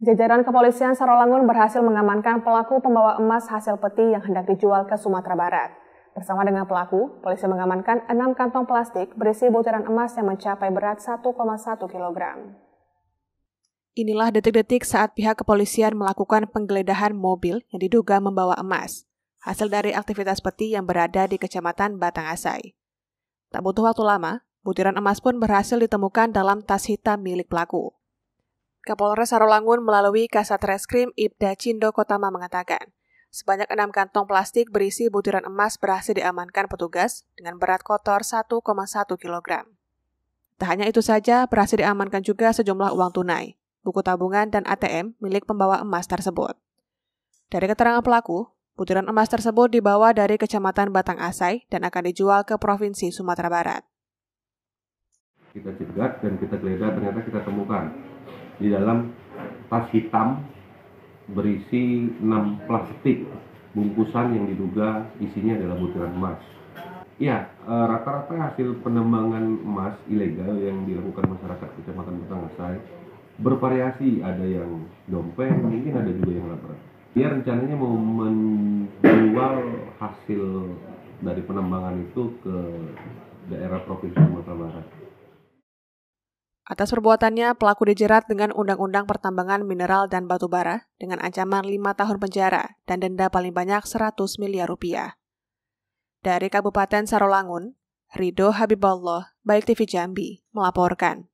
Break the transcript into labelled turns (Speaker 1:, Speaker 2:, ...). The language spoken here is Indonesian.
Speaker 1: Jajaran kepolisian Sarolangun berhasil mengamankan pelaku pembawa emas hasil peti yang hendak dijual ke Sumatera Barat. Bersama dengan pelaku, polisi mengamankan enam kantong plastik berisi butiran emas yang mencapai berat 1,1 kg. Inilah detik-detik saat pihak kepolisian melakukan penggeledahan mobil yang diduga membawa emas, hasil dari aktivitas peti yang berada di Kecamatan Batang Asai. Tak butuh waktu lama, butiran emas pun berhasil ditemukan dalam tas hitam milik pelaku. Kapolres Sarolangun melalui Kasat Reskrim Ibda Cindo Kotama mengatakan, sebanyak enam kantong plastik berisi butiran emas berhasil diamankan petugas dengan berat kotor 1,1 kg. Tak hanya itu saja, berhasil diamankan juga sejumlah uang tunai, buku tabungan, dan ATM milik pembawa emas tersebut. Dari keterangan pelaku, butiran emas tersebut dibawa dari Kecamatan Batang Asai dan akan dijual ke Provinsi Sumatera Barat.
Speaker 2: Kita cegat dan kita geledah, ternyata kita temukan di dalam tas hitam berisi 6 plastik bungkusan yang diduga isinya adalah butiran emas. Ya, rata-rata hasil penembangan emas ilegal yang dilakukan masyarakat Kecamatan Petangasai bervariasi, ada yang dompet, mungkin ada juga yang lapar. Dia rencananya mau menjual hasil dari penembangan itu ke daerah Provinsi Sumatera Barat.
Speaker 1: Atas perbuatannya, pelaku dijerat dengan Undang-Undang Pertambangan Mineral dan Batu Bara dengan ancaman 5 tahun penjara dan denda paling banyak 100 miliar rupiah. Dari Kabupaten Sarolangun, Rido Habibullah, Baik TV Jambi, melaporkan.